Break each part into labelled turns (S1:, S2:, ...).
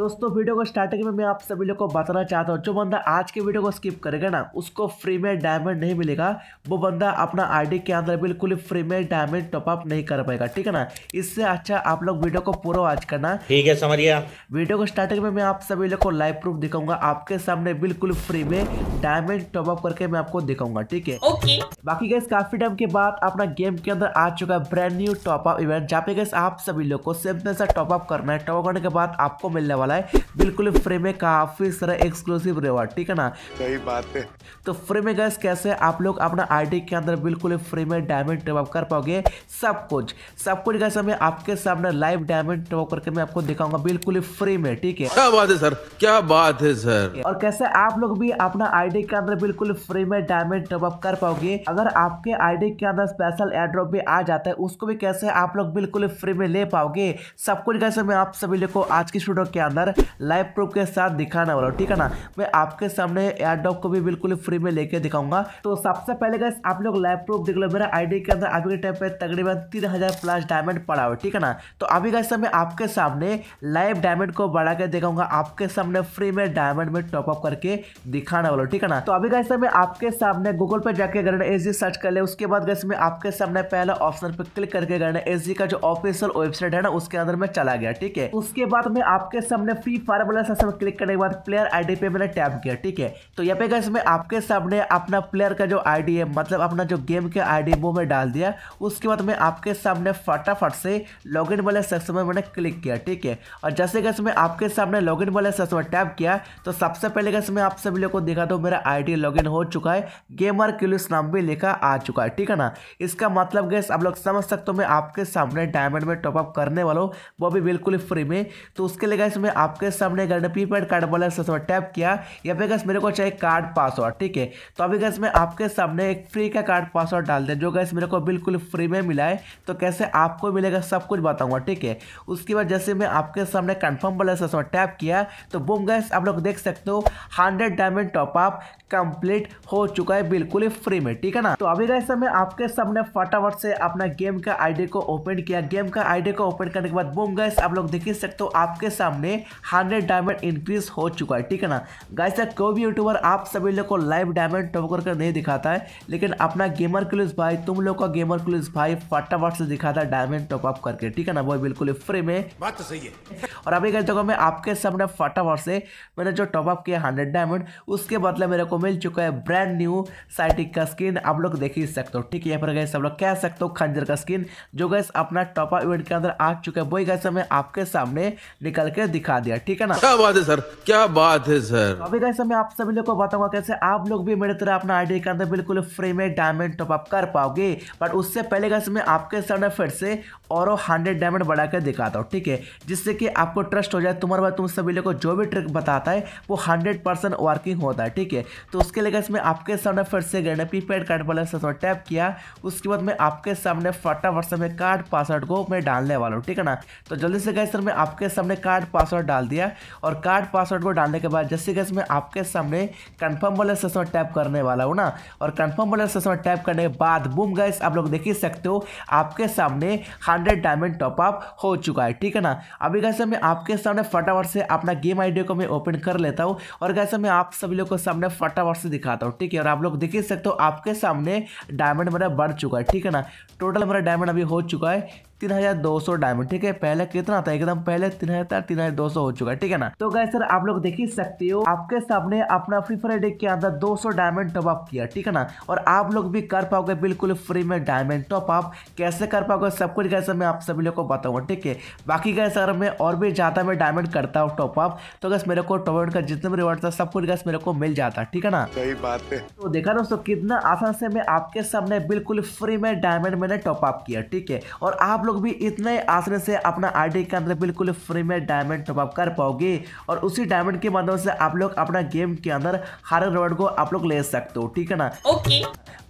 S1: दोस्तों वीडियो को स्टार्टिंग में मैं आप सभी लोग को बताना चाहता हूँ जो बंदा आज के वीडियो को स्किप करेगा ना उसको फ्री में डायमंड नहीं मिलेगा वो बंदा अपना आईडी के अंदर बिल्कुल फ्री में डायमंड टॉपअप नहीं कर पाएगा ठीक है ना इससे अच्छा आप लोग वीडियो को पूरा वॉच करना ठीक है समझिए वीडियो को स्टार्टिंग में मैं आप सभी लोग को लाइव प्रूफ दिखाऊंगा आपके सामने बिल्कुल फ्री में डायमंड टॉपअप करके मैं आपको दिखाऊंगा ठीक है ओके बाकी गैस काफी टाइम के बाद अपना गेम के अंदर आ चुका है ब्रांड न्यू टॉपअप इवेंट जहाँ पे गैस आप सभी लोग को सिंपल सा टॉपअप करना है टॉपअप करने के बाद आपको मिलने वाला वाला है बिल्कुल फ्री में काफी सारा एक्सक्लूसिव रिवॉर्ड ठीक है ना सही बात है तो फ्री में गैस कैसे आप लोग अपना आईडी के अंदर बिल्कुल फ्री में डायमंड टॉप कर पाओगे सब कुछ सब कुछ गैस हमें आपके सामने लाइव डायमंड टॉप करके मैं आपको दिखाऊंगा बिल्कुल फ्री में ठीक है क्या बात है सर क्या बात है सर और कैसे आप लोग भी अपना आईडी के अंदर बिल्कुल फ्री में डायमंड टॉप कर पाओगे अगर आपके आईडी के अंदर स्पेशल एड्रॉप भी आ जाता है उसको भी कैसे आप लोग बिल्कुल फ्री में ले पाओगे सब कुछ कैसे मैं आप सभी लोग को आज की स्टूडियो के अंदर अंदर लाइव प्रूफ के साथ दिखाने वाला हूँ ठीक है ना मैं आपके सामने एयरडॉप को भी बिल्कुल फ्री में लेके दिखाऊंगा तो सबसे पहले गैस आप लोग लाइव प्रूफ देख लो मेरा आईडी के अंदर अभी के टाइम पे तकरीबन तीन हज़ार प्लस डायमंड पड़ा हुआ ठीक है ना तो अभी गैस मैं आपके सामने लाइव डायमंड को बढ़ा के दिखाऊंगा आपके सामने फ्री में डायमंड में टॉपअप करके दिखाने वाला ठीक है ना तो अभी गैस मैं आपके सामने गूगल पर जाके गणना एस सर्च कर ले उसके बाद गैस मैं आपके सामने पहला ऑप्शन पर क्लिक करके गणना एस का जो ऑफिसियल वेबसाइट है ना उसके अंदर में चला गया ठीक है उसके बाद में आपके सामने हमने फ्री फायर वाला सेक्शन क्लिक करने के बाद प्लेयर आईडी पे मैंने टैप किया ठीक है तो यहाँ पे गैस मैं आपके सामने अपना प्लेयर का जो आईडी है मतलब अपना जो गेम के आईडी वो मैं डाल दिया उसके बाद मैं आपके सामने फटाफट से लॉगिन वाले सेक्शन में मैंने क्लिक किया ठीक है और जैसे गैस मैं आपके सामने लॉगिन वाले सेक्शन में टैप किया तो सबसे पहले गैस मैं आप सभी लोग को दिखा दो मेरा आईडी लॉगिन हो चुका है गेमर किलुस नाम भी लिखा आ चुका है ठीक है ना इसका मतलब गैस आप लोग समझ सकते हो मैं आपके सामने डायमंड में टॉपअप करने वाला हूँ वो भी बिल्कुल फ्री में तो उसके लिए गैस मैं मैं आपके सामने गन प्रीपेड कार्ड वाला एक्सेसवर टैप किया या फिर गैस मेरे को चाहिए कार्ड पासवर्ड ठीक है तो अभी गैस मैं आपके सामने एक फ्री का कार्ड पासवर्ड डाल दें जो गैस मेरे को बिल्कुल फ्री में मिला है तो कैसे आपको मिलेगा सब कुछ बताऊँगा ठीक है उसके बाद जैसे मैं आपके सामने कन्फर्म वाला एक्सेसवर टैप किया तो बुम गैस आप लोग देख सकते हो हंड्रेड डायमंड टॉपअप कंप्लीट हो चुका है बिल्कुल ही फ्री में ठीक है ना तो अभी गैस मैं आपके सामने फटाफट से अपना गेम का आईडी को ओपन किया गेम का आईडी को ओपन करने के बाद बुम गैस आप लोग देख ही सकते हो आपके सामने हंड्रेड डायमंड इंक्रीज हो चुका है ठीक है ना गाइस सर कोई भी यूट्यूबर आप सभी लोग को लाइव डायमंड टॉप करके नहीं दिखाता है लेकिन अपना गेमर क्लूज भाई तुम लोग का गेमर क्लूज भाई फटाफट से दिखाता है डायमंड टॉप अप करके ठीक है ना वो बिल्कुल फ्री में बात तो सही है और अभी गई देखो मैं आपके सामने फटाफट से मैंने जो टॉप अप किया हंड्रेड डायमंड उसके बदले मेरे को मिल चुका है ब्रांड न्यू साइटिक का स्किन आप लोग देख ही सकते हो ठीक है यहाँ पर गए सब लोग कह सकते हो खंजर का स्किन जो गैस अपना टॉप अप इवेंट के अंदर आ चुका है वही गैस मैं आपके सामने निकल के दिखा दिखा दिया ठीक है ना क्या बात है सर क्या बात है सर तो अभी कैसे मैं आप सभी लोग को बताऊंगा कैसे आप लोग भी मेरे तरह अपना आईडी के अंदर बिल्कुल फ्री में डायमंड टॉपअप कर पाओगे बट उससे पहले कैसे मैं आपके सामने फिर से और हंड्रेड डायमंड बढ़ा कर दिखाता हूँ ठीक है जिससे कि आपको ट्रस्ट हो जाए तुम्हारे बाद तुम सभी लोग को जो भी ट्रिक बताता है वो हंड्रेड परसेंट वर्किंग होता है ठीक है तो उसके लिए कैसे मैं आपके सामने फिर से गए प्रीपेड कार्ड वाले टैप किया उसके बाद मैं आपके सामने फटाफट से मैं कार्ड पासवर्ड को मैं डालने वाला हूँ ठीक है ना तो जल्दी से कैसे मैं आपके सामने कार्ड पासवर्ड पासवर्ड डाल दिया है और कार्ड पासवर्ड को डालने के बाद जैसे कि इसमें आपके सामने कन्फर्म वाले सेशन टैप करने वाला हूँ ना और कन्फर्म वाले सेशन टैप करने के बाद बूम गैस आप लोग देख ही सकते हो आपके सामने हंड्रेड डायमंड टॉपअप हो चुका है ठीक है ना अभी कैसे मैं आपके सामने फटाफट से अपना गेम आइडिया को मैं ओपन कर लेता हूँ और कैसे मैं आप सभी लोग को सामने फटाफट से दिखाता हूँ ठीक है और आप लोग देख ही सकते हो आपके सामने डायमंड मेरा बढ़ चुका है ठीक है ना टोटल मेरा डायमंड अभी हो चुका है तीन हजार दो सौ डायमंड ठीक है पहले कितना था एकदम पहले तीन हजार था तीन हजार दो सौ हो चुका है ठीक है ना तो गाय सर आप लोग देख ही सकते हो आपके सामने अपना फ्री फायर डे के अंदर दो सौ डायमंड टॉप अप किया ठीक है ना और आप लोग भी कर पाओगे बिल्कुल फ्री में डायमंड टॉप अप कैसे कर पाओगे सब कुछ गैसर मैं आप सभी लोग को बताऊंगा ठीक है बाकी गैस सर मैं और भी ज़्यादा मैं डायमंड करता हूँ टॉप अप तो गैस मेरे को टॉप का जितना भी रिवॉर्ड था सब कुछ गैस मेरे को मिल जाता ठीक है ना सही बात है तो देखा दोस्तों कितना आसान से मैं आपके सामने बिल्कुल फ्री में डायमंड मैंने टॉप अप किया ठीक है और आप लोग भी इतने आसने से अपना आईडी के अंदर बिल्कुल फ्री में डायमंड टॉपअप कर पाओगे और उसी डायमंड के माध्यम से आप लोग अपना गेम के अंदर हर रिवॉर्ड को आप लोग ले सकते हो ठीक है ना ओके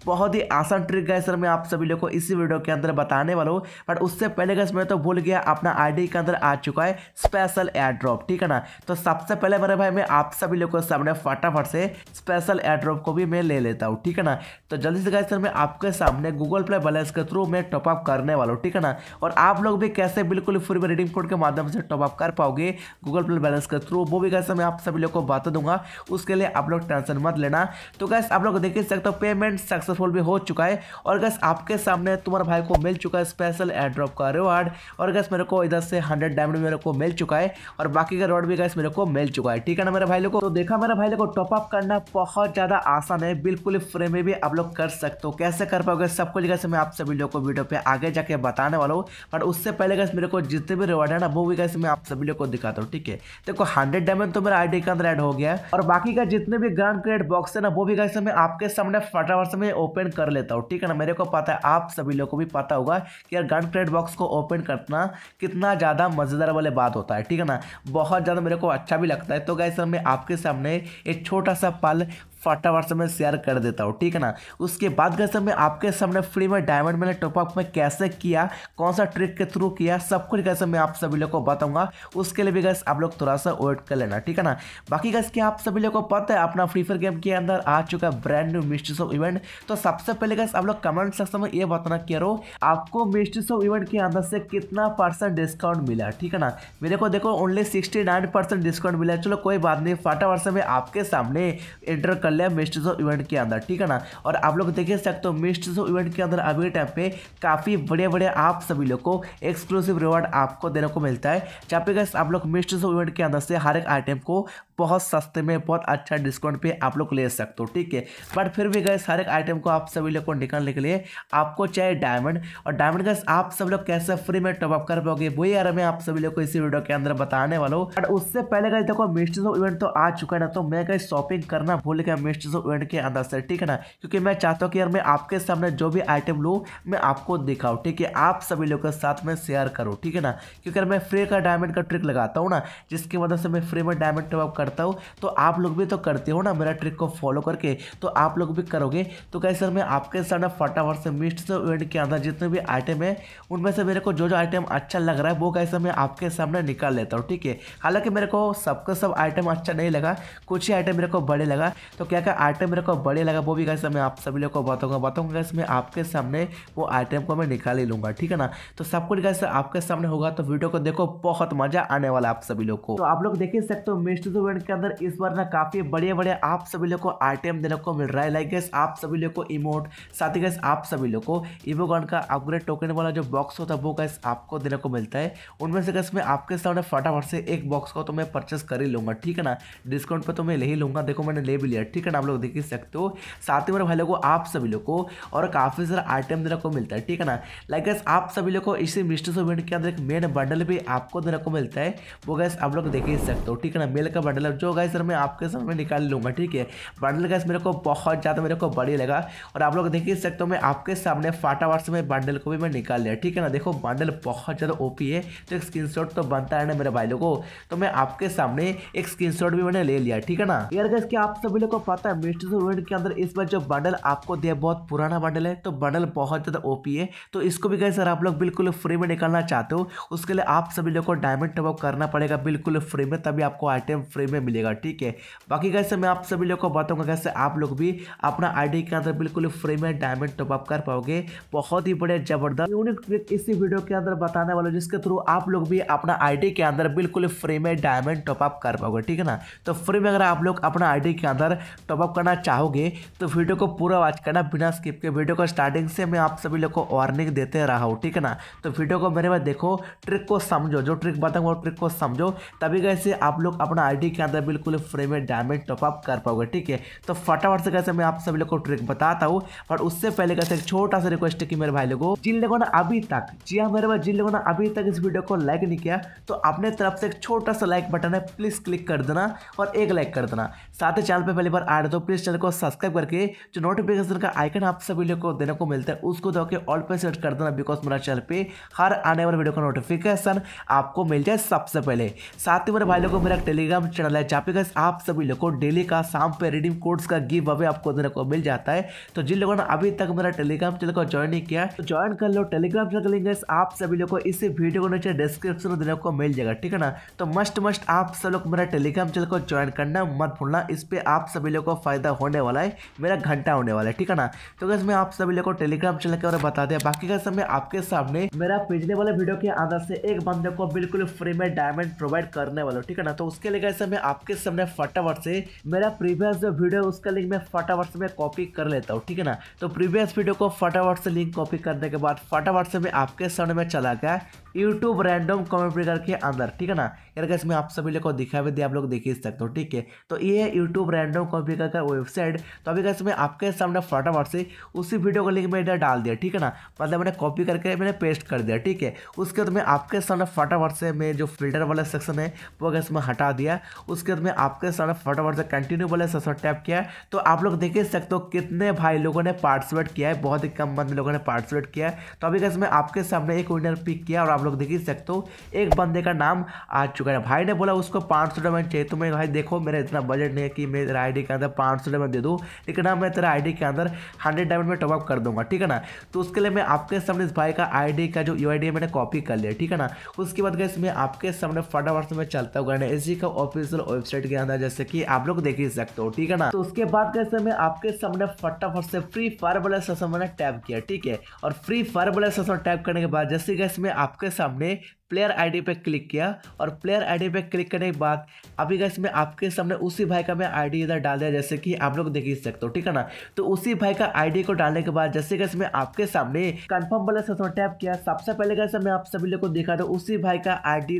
S1: बहुत ही आसान ट्रिक है सर मैं आप सभी लोगों को इसी वीडियो के अंदर बताने वाला हूँ बट उससे पहले गैस मैं तो भूल गया अपना आईडी के अंदर आ चुका है स्पेशल एयर ड्रॉप ठीक है ना तो सबसे पहले मेरे भाई मैं आप सभी लोग के सामने फटाफट से स्पेशल एयर ड्रॉप को भी मैं ले लेता हूँ ठीक है ना तो जल्दी से गैस सर मैं आपके सामने गूगल प्ले बैलेंस के थ्रू मैं टॉपअप करने वाला हूँ ठीक है ना और आप लोग भी कैसे बिल्कुल फ्री में रिडीम कोड के माध्यम से टॉप अप कर पाओगे गूगल प्ले बैलेंस के थ्रू वो भी कैसे मैं आप सभी लोग को बता दूंगा उसके लिए आप लोग टेंशन मत लेना तो गैस आप लोग देख ही सकते हो पेमेंट सक्सेसफुल भी हो चुका है और गैस आपके सामने तुम्हारे भाई को मिल चुका है स्पेशल एड्रॉप का रिवार्ड और गैस मेरे को इधर से हंड्रेड डायमंड मेरे को मिल चुका है और बाकी का रिवार्ड भी गैस मेरे को मिल चुका है ठीक है ना मेरे भाई लोग को तो देखा मेरे भाई लोग को टॉपअप करना बहुत ज़्यादा आसान है बिल्कुल फ्री में भी आप लोग कर सकते हो कैसे कर पाओगे सब कुछ कैसे मैं आप सभी लोग को वीडियो पे आगे जाके बताने वाला हूँ हूँ बट उससे पहले गैस मेरे को जितने भी रिवॉर्ड है ना वो भी गैस मैं आप सभी लोग को दिखाता हूँ ठीक है देखो हंड्रेड डायमंड तो मेरा आईडी के अंदर एड हो गया है और बाकी का जितने भी ग्रांड क्रेड बॉक्स है ना वो भी गैस मैं आपके सामने फटाफट से मैं ओपन कर लेता हूँ ठीक है ना मेरे को पता है आप सभी लोग को भी पता होगा कि यार ग्रांड क्रेड बॉक्स को ओपन करना कितना ज़्यादा मज़ेदार वाले बात होता है ठीक है ना बहुत ज़्यादा मेरे को अच्छा भी लगता है तो गैस मैं आपके सामने एक छोटा सा पल फटाफट से में शेयर कर देता हूँ ठीक है ना उसके बाद कैसे मैं आपके सामने फ्री में डायमंड मैंने टॉपअप में कैसे किया कौन सा ट्रिक के थ्रू किया सब कुछ कैसे मैं आप सभी लोग को बताऊंगा उसके लिए भी गैस आप लोग थोड़ा सा वेट कर लेना ठीक है ना बाकी गैस क्या आप सभी लोग को पता है अपना फ्री फायर गेम के अंदर आ चुका है brand new mysteries of event तो सबसे पहले गैस आप लोग कमेंट सेक्शन में ये बताना रो आपको मिस्ट्रीस ऑफ इवेंट के अंदर से कितना परसेंट डिस्काउंट मिला ठीक है ना मेरे को देखो ओनली सिक्सटी डिस्काउंट मिला चलो कोई बात नहीं फटाफट से मैं आपके सामने एंटर कर कर लिया मिस्ट्रीज ऑफ इवेंट के अंदर ठीक है ना और आप लोग देख सकते हो मिस्ट्रीज ऑफ इवेंट के अंदर अभी टाइम पे काफ़ी बड़े बड़े आप सभी लोग को एक्सक्लूसिव रिवॉर्ड आपको देने को मिलता है जहाँ पे आप लोग मिस्ट्रीज ऑफ इवेंट के अंदर से हर एक आइटम को बहुत सस्ते में बहुत अच्छा डिस्काउंट पे आप लोग ले सकते हो ठीक है बट फिर भी गए हर एक आइटम को आप सभी लोग को निकालने के लिए आपको चाहिए डायमंड और डायमंड गैस आप सब लोग कैसे फ्री में टॉपअप कर पाओगे वही यार मैं आप सभी लोग को इसी वीडियो के अंदर बताने वाला हूँ बट उससे पहले गए देखो मिस्ट्रीज ऑफ इवेंट तो आ चुका है ना तो मैं गई शॉपिंग करना भूल गया मिस्ट्रीज ऑफ इवेंट के अंदर से ठीक है ना क्योंकि मैं चाहता हूँ कि यार मैं आपके सामने जो भी आइटम लूँ मैं आपको दिखाऊँ ठीक है आप सभी लोग के साथ में शेयर करूँ ठीक है ना क्योंकि मैं फ्री का डायमंड का ट्रिक लगाता हूँ ना जिसकी मदद से मैं फ्री में डायमंड टॉपअप कर करता हूँ तो आप लोग भी तो करते हो ना मेरा ट्रिक को फॉलो करके तो आप लोग भी करोगे तो कहीं सर मैं आपके साथ ना फटाफट से मिस्ट से इवेंट के अंदर जितने भी आइटम है उनमें से मेरे को जो जो आइटम अच्छा लग रहा है वो कैसे मैं आपके सामने निकाल लेता हूँ ठीक है हालांकि मेरे को सबका सब आइटम अच्छा नहीं लगा कुछ ही आइटम मेरे को बड़े लगा तो क्या क्या आइटम मेरे को बड़े लगा वो भी कैसे मैं आप सभी लोग को बताऊँगा बताऊँगा कैसे मैं आपके सामने वो आइटम को मैं निकाल ही लूँगा ठीक है ना तो सब कुछ कैसे आपके सामने होगा तो वीडियो को देखो बहुत मजा आने वाला आप सभी लोग को तो आप लोग देख ही सकते हो मिस्ट इवेंट सेगमेंट के अंदर इस बार ना काफ़ी बढ़िया बढ़िया आप सभी लोग को आइटम देने को मिल रहा है लाइक गैस आप सभी लोग को इमोट साथ ही गैस आप सभी लोग को इवोगन का अपग्रेड टोकन वाला जो बॉक्स होता है वो गैस आपको देने को मिलता है उनमें से गैस मैं आपके सामने फटाफट से एक बॉक्स को तो मैं परचेस कर ही लूंगा ठीक है ना डिस्काउंट पर तो मैं ले ही लूंगा देखो मैंने ले भी लिया ठीक है ना आप लोग देख ही सकते हो साथ ही मेरे भाई लोग आप सभी लोग को और काफ़ी सारा आइटम देने को मिलता है ठीक है ना लाइक गैस आप सभी लोग को इसी मिस्टर इवेंट के अंदर एक मेन बंडल भी आपको देने को मिलता है वो गैस आप लोग देख ही सकते हो ठीक है ना मेल का बंडल आंसर जो गाइस सर मैं आपके सामने निकाल लूँगा ठीक है बंडल गाइस मेरे को बहुत ज़्यादा मेरे को बढ़िया लगा और आप लोग देख ही सकते हो मैं आपके सामने फाटावाट से मैं बंडल को भी मैं निकाल लिया ठीक है ना देखो बंडल बहुत ज़्यादा ओ है तो एक स्क्रीन तो बनता है ना मेरे भाई लोगों तो मैं आपके सामने एक स्क्रीन भी मैंने ले लिया ठीक है ना यार गैस क्या आप सभी लोग को पता है मिस्टर वर्ल्ड के अंदर इस बार जो बंडल आपको दिया बहुत पुराना बंडल है तो बंडल बहुत ज़्यादा ओ है तो इसको भी गए सर आप लोग बिल्कुल फ्री में निकालना चाहते हो उसके लिए आप सभी लोग को डायमंड टॉपअप करना पड़ेगा बिल्कुल फ्री में तभी आपको आइटम फ्री में मिलेगा ठीक है बाकी कैसे मैं आप सभी लोग को बताऊंगा कैसे आप लोग भी अपना आईडी के अंदर बिल्कुल फ्री में डायमंड टॉपअप कर पाओगे बहुत ही बड़े जबरदस्त यूनिक ट्रिक इसी वीडियो के अंदर बताने वाले जिसके थ्रू आप लोग भी अपना आईडी के अंदर बिल्कुल फ्री में डायमंड टॉपअप कर पाओगे ठीक है ना तो फ्री में अगर आप लोग अपना आई के अंदर टॉपअप करना चाहोगे तो वीडियो को पूरा वॉच करना बिना स्किप के वीडियो को स्टार्टिंग से मैं आप सभी लोग को वार्निंग देते रहा हूँ ठीक है ना तो वीडियो को मेरे पास देखो ट्रिक को समझो जो ट्रिक बताऊंगा ट्रिक को समझो तभी कैसे आप लोग अपना आई के के अंदर बिल्कुल फ्री में डायमंड टॉपअप कर पाओगे ठीक है तो फटाफट से कैसे मैं आप सभी लोग को ट्रिक बताता हूँ बट उससे पहले कैसे एक छोटा सा रिक्वेस्ट है कि मेरे भाई लोगों जिन लोगों ने अभी तक जी हाँ मेरे भाई जिन लोगों ने अभी तक इस वीडियो को लाइक नहीं किया तो अपने तरफ से एक छोटा सा लाइक बटन है प्लीज़ क्लिक कर देना और एक लाइक कर देना साथ ही चैनल पर पहली बार आए तो प्लीज़ चैनल को सब्सक्राइब करके जो नोटिफिकेशन का आइकन आप सभी लोग को देने को मिलता है उसको दो के ऑल पे सेट कर देना बिकॉज मेरा चैनल पर हर आने वाले वीडियो का नोटिफिकेशन आपको मिल जाए सबसे पहले साथ ही मेरे भाई लोगों को मेरा टेलीग्राम चैनल वाला है जहाँ पे गैस आप सभी लोगों को डेली का शाम पे रिडीम कोड्स का गिव अवे आपको देने को मिल जाता है तो जिन लोगों ने अभी तक मेरा टेलीग्राम चैनल को ज्वाइन नहीं किया तो ज्वाइन कर लो टेलीग्राम चैनल का लिंक आप सभी लोग को इसी वीडियो को नीचे डिस्क्रिप्शन में देने को मिल जाएगा ठीक है ना तो मस्ट मस्ट आप सब लोग मेरा टेलीग्राम चैनल को ज्वाइन करना मत भूलना इस पर आप सभी लोग को फायदा होने वाला है मेरा घंटा होने वाला है ठीक है ना तो गैस मैं आप सभी लोग को टेलीग्राम चैनल के बारे में बता दिया बाकी का मैं आपके सामने मेरा पिछले वाले वीडियो के आधार से एक बंदे को बिल्कुल फ्री में डायमंड प्रोवाइड करने वाला ठीक है ना तो उसके लिए कैसे मैं आपके सामने फटाफट से मेरा प्रीवियस जो वीडियो उसका लिंक मैं फटाफट से मैं कॉपी कर लेता हूँ ठीक है ना तो प्रीवियस वीडियो को फटाफट से लिंक कॉपी करने के बाद फटाफट से मैं आपके सामने में चला गया यूट्यूब रैंडम कॉमेंट्री करके अंदर ठीक है ना यार अगर इसमें आप सभी लोग को दिखा भी दिया आप लोग देख ही सकते हो ठीक है तो ये है यूट्यूब रैंडम कॉपी का वेबसाइट तो अभी इसमें आपके सामने फटाफट से उसी वीडियो का लिंक मैं इधर डाल दिया ठीक है ना मतलब मैंने कॉपी करके मैंने पेस्ट कर दिया ठीक है उसके बाद में आपके सामने फटाफट से मैं जो फिल्टर वाला सेक्शन है वो अगर इसमें हटा दिया उसके बाद में आपके सामने फटाफट से कंटिन्यू वाला सेक्शन टैप किया तो आप लोग देख ही सकते हो कितने भाई लोगों ने पार्टिसिपेट किया है बहुत ही कम बंद लोगों ने पार्टिसिपेट किया है तो अभी इसमें आपके सामने एक विनर पिक किया और आप लोग देख ही सकते हो एक बंदे का नाम आज चुका है भाई ने बोला उसको पाँच सौ रुपये चाहिए तो मैं भाई देखो मेरा इतना बजट नहीं है कि मैं तेरा आई के अंदर पाँच सौ दे दूँ लेकिन हाँ मैं तेरा आई के अंदर हंड्रेड डायमंड में टॉपअप कर दूँगा ठीक है ना तो उसके लिए मैं आपके सामने इस भाई का आई का जो यू है मैंने कॉपी कर लिया ठीक है ना उसके बाद गैस मैं आपके सामने फटाफट से मैं चलता हूँ गणेश जी का ऑफिशियल वेबसाइट के अंदर जैसे कि आप लोग देख ही सकते हो ठीक है ना तो उसके बाद कैसे मैं आपके सामने फटाफट से फ्री फायर वाला सेशन मैंने टैप किया ठीक है और फ्री फायर वाला सेशन टैप करने के बाद जैसे गैस मैं आपके सामने प्लेयर आईडी पे क्लिक किया और प्लेयर आईडी पे क्लिक करने के बाद अभी गैस मैं आपके सामने उसी भाई का मैं आईडी इधर डाल दिया जैसे कि आप लोग देख ही सकते हो ठीक है ना तो उसी भाई का आईडी को डालने के बाद जैसे गैस मैं आपके सामने कंफर्म वाले से थोड़ा टैप किया सबसे पहले गैस मैं आप सभी लोग को दिखा रहा उसी भाई का आई डी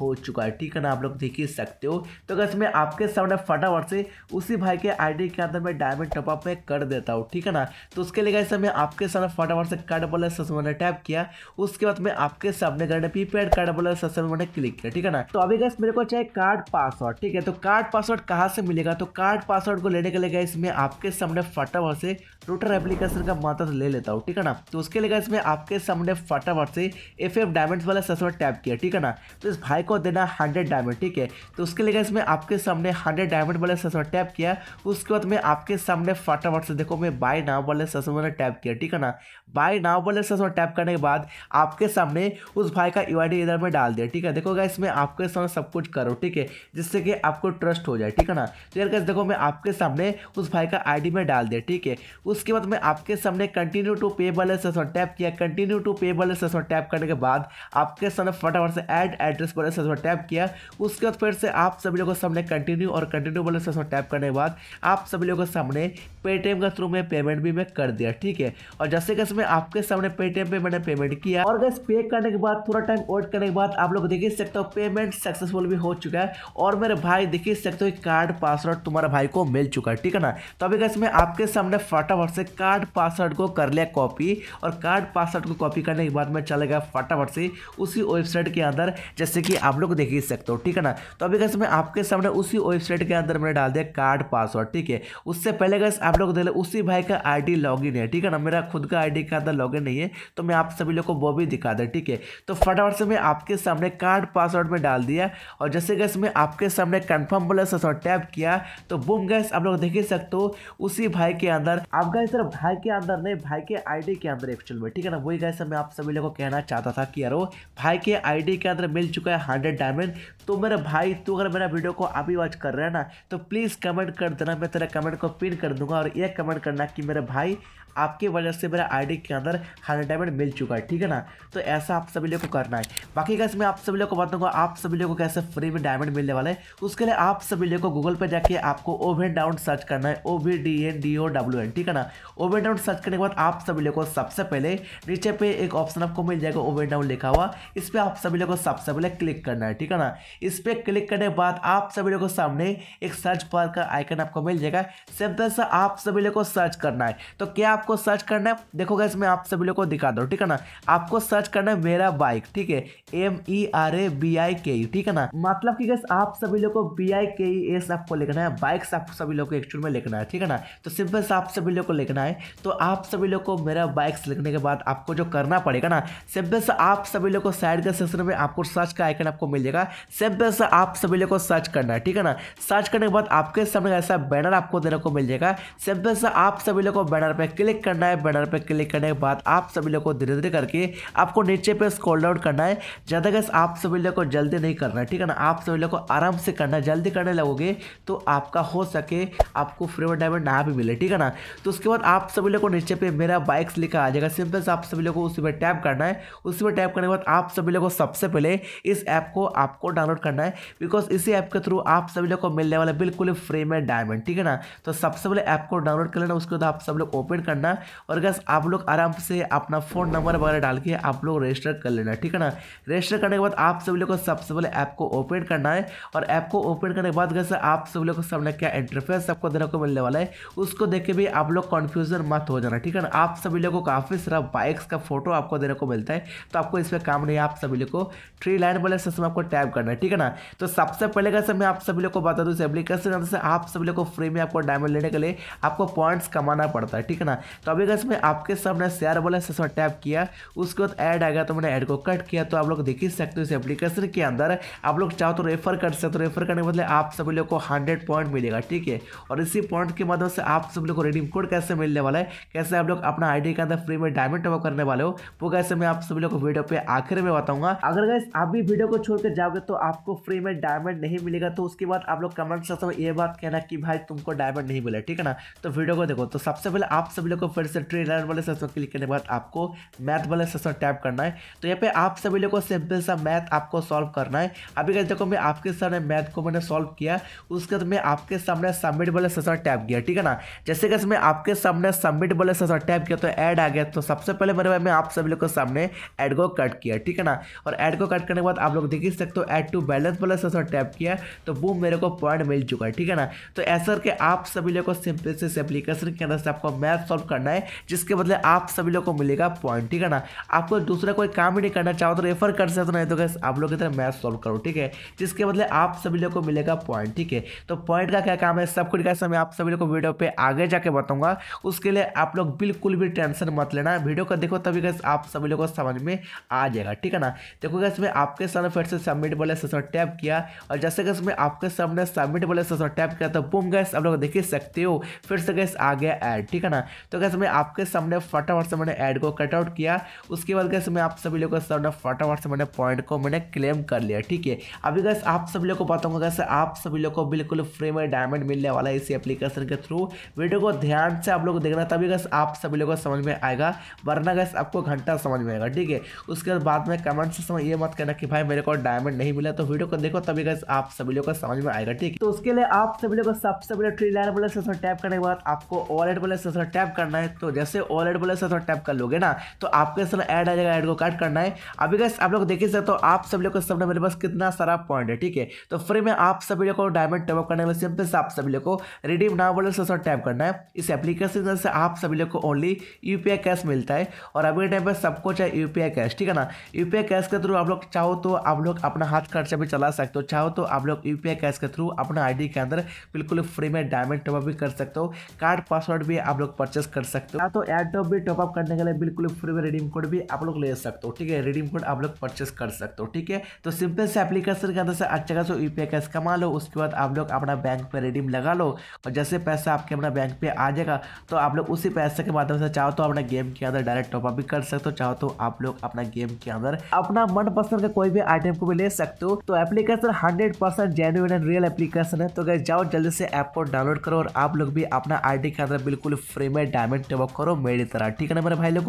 S1: हो चुका है ठीक है ना आप लोग देख ही सकते हो तो गैस मैं आपके सामने फटाफट से उसी भाई के आई के अंदर मैं डायमंड टॉपअप में कर देता हूँ ठीक है ना तो उसके लिए गैसे मैं आपके सामने फटाफट से कार्ड वाले से टैप किया उसके बाद मैं आपके सामने करने सेकंड कार्ड बोला सबसे मैंने क्लिक किया ठीक है ना तो अभी गैस मेरे को चाहिए कार्ड पासवर्ड ठीक है तो कार्ड पासवर्ड कहाँ से मिलेगा तो कार्ड पासवर्ड को लेने के लिए गैस मैं आपके सामने फटाफट से रूटर एप्लीकेशन का मदद ले लेता हूँ ठीक है ना तो उसके लिए गैस मैं आपके सामने फटाफट से एफ एफ डायमंड वाला सबसे टैप किया ठीक है ना तो इस भाई को देना हंड्रेड डायमंड ठीक है तो उसके लिए गैस मैं आपके सामने हंड्रेड डायमंड वाला सबसे टैप किया उसके बाद मैं आपके सामने फटाफट से देखो मैं बाय नाव वाले सबसे ने टैप किया ठीक है ना बाय नाव वाले सबसे टैप करने के बाद आपके सामने उस भाई का यू e ये इधर पर डाल दिया ठीक है देखो गाइस मैं आपके सामने सब कुछ करो ठीक है जिससे कि आपको ट्रस्ट हो जाए ठीक है ना तो यार गाइस देखो मैं आपके सामने उस भाई का आईडी में डाल दिया ठीक है उसके बाद मैं आपके सामने कंटिन्यू टू पे वाले सेशन टैप किया कंटिन्यू टू पे वाले सेशन टैप करने के बाद आपके सामने फटाफट से ऐड एड्रेस वाले सेशन टैप किया उसके बाद फिर से आप सभी लोगों के सामने कंटिन्यू और कंटिन्यू वाले सेशन टैप करने के बाद आप सभी लोगों के सामने पेटीएम के थ्रू में पेमेंट भी मैं कर दिया ठीक है और जैसे कैसे मैं आपके सामने पेटीएम पे मैंने पेमेंट किया और गैस पे करने के बाद थोड़ा टाइम वेट पेमेंट करने के बाद आप लोग देख ही सकते हो पेमेंट सक्सेसफुल भी हो चुका है और मेरे भाई देख ही सकते हो कार्ड पासवर्ड तुम्हारे भाई को मिल चुका है ठीक है ना तो अभी कैसे मैं आपके सामने फटाफट से कार्ड पासवर्ड को कर लिया कॉपी और कार्ड पासवर्ड को कॉपी करने के बाद मैं चले गया फटाफट से उसी वेबसाइट के अंदर जैसे कि आप लोग देख ही सकते हो ठीक है ना तो अभी कैसे मैं आपके सामने उसी वेबसाइट के अंदर मैंने डाल दिया कार्ड पासवर्ड ठीक है उससे पहले कैसे आप लोग देख लो उसी भाई का आई लॉगिन है ठीक है ना मेरा खुद का आई के अंदर लॉगिन नहीं है तो मैं आप सभी लोग को वो भी दिखा दें ठीक है तो फटाफट से मैं आपके सामने कार्ड पासवर्ड में डाल दिया और जैसे गैस मैं आपके सामने कन्फर्म सर टैप किया तो बुम गैस आप लोग देख ही सकते हो उसी भाई के अंदर आप गए सिर्फ भाई के अंदर नहीं भाई के आई के अंदर एक्चुअल में ठीक है ना वही गैस मैं आप सभी लोग को कहना चाहता था कि यारो भाई के आई के अंदर मिल चुका है हंड्रेड डायमंड तो मेरे भाई तू अगर मेरा वीडियो को अभी वॉच कर रहे हैं ना तो प्लीज़ कमेंट कर देना मैं तेरा कमेंट को पिन कर दूंगा और यह कमेंट करना कि मेरे भाई आपकी वजह से मेरा आईडी के अंदर हंड्रेड डायमंड मिल चुका है ठीक है ना तो ऐसा आप सभी लोग को करना है बाकी कैसे मैं आप सभी लोग को बता दूंगा आप सभी लोग को कैसे फ्री में डायमंड मिलने वाला है उसके लिए आप सभी लोग को गूगल पर जाके आपको ओवेन डाउन सर्च करना है O V D N D O W N ठीक है ना ओवेन डाउन सर्च करने के बाद आप सभी लोग को सबसे पहले नीचे पे एक ऑप्शन आपको मिल जाएगा ओवेन डाउन लिखा हुआ इस पर आप सभी लोग को सबसे पहले क्लिक करना है ठीक है ना इस पर क्लिक करने के बाद आप सभी लोग को सामने एक सर्च बार का आइकन आपको मिल जाएगा सेम तरह से आप सभी लोग को सर्च करना है तो क्या आपको सर्च करना है देखोगा इसमें आप सभी लोग को दिखा दो ठीक है ना आपको सर्च करना है मेरा बाइक ठीक है M E R A B I K ठीक है ना मतलब कि गैस आप सभी लोग को बी आई के ई एस आपको लिखना है बाइक आप सभी लोग को एक्चुअल में लिखना है ठीक है ना तो सिंपल से आप सभी लोग को लिखना है तो आप सभी लोग को मेरा बाइक्स लिखने के बाद आपको जो करना पड़ेगा ना सिंपल से आप सभी लोग को साइड के सेक्शन में आपको सर्च का आइकन आपको मिल जाएगा सिंपल से आप सभी लोग को सर्च करना है ठीक है ना सर्च करने के बाद आपके सामने ऐसा बैनर आपको देने को मिल जाएगा सिंपल से आप सभी लोग को बैनर पर क्लिक करना है बैनर पर क्लिक करने के बाद आप सभी लोग को धीरे धीरे करके आपको नीचे पे स्क्रॉल डाउन करना है ज़्यादा गैस आप सभी लोग को जल्दी नहीं करना है ठीक है ना आप सभी लोग को आराम से करना जल्दी करने लगोगे तो आपका हो सके आपको फ्री डायमंड ना भी मिले ठीक है ना तो उसके बाद आप सभी लोग को नीचे पे मेरा बाइक्स लिखा आ जाएगा सिंपल से आप सभी लोग को उसी पर टैप करना है उसी पर टैप करने के बाद आप सभी लोग को सबसे पहले इस ऐप को आपको डाउनलोड करना है बिकॉज इसी ऐप के थ्रू आप सभी लोग को मिलने वाला बिल्कुल फ्री में डायमंड ठीक है ना तो सबसे पहले ऐप को डाउनलोड कर लेना उसके बाद आप सब लोग ओपन करना और गैस आप लोग आराम से अपना फ़ोन नंबर वगैरह डाल के आप लोग रजिस्टर कर लेना ठीक है ना रजिस्टर करने के बाद आप सभी लोग को सबसे पहले ऐप को ओपन करना है और ऐप को ओपन करने के बाद कैसे आप सभी लोग को सामने क्या इंटरफेस आपको देने को मिलने वाला है उसको देख के भी आप लोग कन्फ्यूजन मत हो जाना ठीक है ना आप सभी लोग को काफ़ी सारा बाइक्स का फोटो आपको देने को मिलता है तो आपको इस पर काम नहीं आप सभी लोग को थ्री लाइन वाले सिस्टम आपको टैप करना है ठीक है ना तो सबसे पहले कैसे मैं आप सभी लोग को बता दूँ इस एप्लीकेशन से आप सभी लोग को फ्री में आपको डायमंड लेने के लिए आपको पॉइंट्स कमाना पड़ता है ठीक है ना तो अभी कैसे मैं आपके सामने शेयर वाले सिस्टम टैप किया उसके बाद ऐड आ गया तो मैंने ऐड को कट किया तो दोस्तों आप लोग देख ही सकते हो इस एप्लीकेशन के अंदर आप लोग चाहो तो रेफर कर सकते हो रेफर तो करने के बदले आप सभी लोग को हंड्रेड पॉइंट मिलेगा ठीक है और इसी पॉइंट के माध्यम से आप सभी लोग को रिडीम कोड कैसे मिलने वाला है कैसे आप लोग अपना आईडी के अंदर फ्री में डायमंड टॉपअप करने वाले हो वो कैसे मैं आप सभी लोग को वीडियो पे आखिर में बताऊंगा अगर गैस आप भी वीडियो को छोड़ के जाओगे तो आपको फ्री में डायमंड नहीं मिलेगा तो उसके बाद आप लोग कमेंट सकते हो ये बात कहना कि भाई तुमको डायमंड नहीं मिला ठीक है ना तो वीडियो को देखो तो सबसे पहले आप सभी लोग को फिर से ट्रेन वाले सेशन क्लिक करने के बाद आपको मैथ वाले सेशन टैप करना है तो यहाँ पे आप सभी अपने को सिंपल सा मैथ आपको सॉल्व करना है अभी कहते देखो मैं आपके सामने मैथ को मैंने सॉल्व किया उसके बाद मैं आपके सामने सबमिट बोले सेशन टैप किया ठीक है ना जैसे कैसे मैं आपके सामने सबमिट बोले सेशन टैप किया तो ऐड आ गया तो सबसे पहले मेरे भाई मैं आप सभी लोग के सामने एड को कट किया ठीक है ना और एड को कट करने के बाद आप लोग देख ही सकते हो एड टू बैलेंस बोले सेशन टैप किया तो वो मेरे को पॉइंट मिल चुका है ठीक है ना तो ऐसा करके आप सभी लोग को सिंपल से एप्लीकेशन के अंदर से आपको मैथ सॉल्व करना है जिसके बदले आप सभी लोग को मिलेगा पॉइंट ठीक है ना आपको दूसरा कोई काम ही नहीं करना चाहो तो ये प्रेफर कर सकते हो नहीं तो गैस आप लोग की तरह मैथ सॉल्व करो ठीक है जिसके बदले आप सभी लोग को मिलेगा पॉइंट ठीक है तो पॉइंट का क्या काम है सब कुछ कैसे मैं आप सभी लोग को वीडियो पे आगे जाके बताऊंगा उसके लिए आप लोग बिल्कुल भी टेंशन मत लेना वीडियो को देखो तभी गैस आप सभी लोग को समझ में आ जाएगा ठीक है ना देखो गैस मैं आपके सामने फिर से सबमिट वाले सेशन टैप किया और जैसे गैस मैं आपके सामने सबमिट वाले सेशन टैप किया तो बुम गैस आप लोग देख ही सकते हो फिर से गैस आ गया ऐड ठीक है ना तो गैस मैं आपके सामने फटाफट से मैंने ऐड को कटआउट किया उसके बाद गैस मैं आप सभी लोग के सामने फटाफट फटाफट से मैंने पॉइंट को मैंने क्लेम कर लिया ठीक है अभी गैस आप सभी लोग को बताऊंगा गैस आप सभी लोग को बिल्कुल फ्री में डायमंड मिलने वाला है इसी एप्लीकेशन के थ्रू वीडियो को ध्यान से आप लोग देखना तभी गैस आप सभी लोग को समझ में आएगा वरना गैस आपको घंटा समझ में आएगा ठीक है उसके बाद में कमेंट से समय ये मत करना कि भाई मेरे को डायमंड नहीं मिला तो वीडियो को देखो तभी गैस आप सभी लोग को समझ में आएगा ठीक है तो उसके लिए आप सभी लोग को सबसे पहले ट्री लाइन बोले सेशन टैप करने के बाद आपको ऑलरेड बोले सेशन टैप करना है तो जैसे ऑलरेड बोले सेशन टैप कर लोगे ना तो आपके सर ऐड आ जाएगा ऐड को कट करना है अभी गैस आप लोग देखे सकते हो तो आप सब लोग सामने मेरे पास कितना सारा पॉइंट है ठीक है तो फ्री में आप सभी लोग को डायमंड टैपअप करने लिए सिंपल से आप सभी लोग को रिडीम नाम वाले से टैप करना है इस एप्लीकेशन से आप सभी लोग को ओनली यू कैश मिलता है और अभी के टाइम पर सबको चाहे यू कैश ठीक है ना यू कैश के थ्रू आप लोग चाहो तो आप लोग अपना हाथ खर्चा भी चला सकते हो चाहो तो आप लोग यू कैश के थ्रू अपना आई के अंदर बिल्कुल फ्री में डायमंड टॉपअप भी कर सकते हो कार्ड पासवर्ड भी आप लोग परचेस कर सकते हो तो एयरटॉप टॉप भी टॉपअप करने के लिए बिल्कुल फ्री में रिडीम कोड भी आप लोग ले सकते हो ठीक है रिडीम कोड आप आप लोग परचेस कर सकते हो ठीक है तो सिंपल से एप्लीकेशन के अंदर से अच्छा खास यू पी e कैश कमा लो उसके बाद आप लोग अपना बैंक पर रिडीम लगा लो और जैसे पैसा आपके अपना बैंक पे आ जाएगा तो आप लोग उसी पैसे के माध्यम से चाहो तो अपना गेम के अंदर डायरेक्ट टॉपअप भी कर सकते हो चाहो तो आप लोग अपना गेम के अंदर अपना मन पसंद का कोई भी आइटम को भी ले सकते हो तो application hundred percent genuine and real application है तो अगर जाओ जल्दी से ऐप को डाउनलोड करो और आप लोग भी अपना आईडी के अंदर बिल्कुल फ्री में डायमंड टॉपअप करो मेरी तरह ठीक है ना मेरे भाई लोग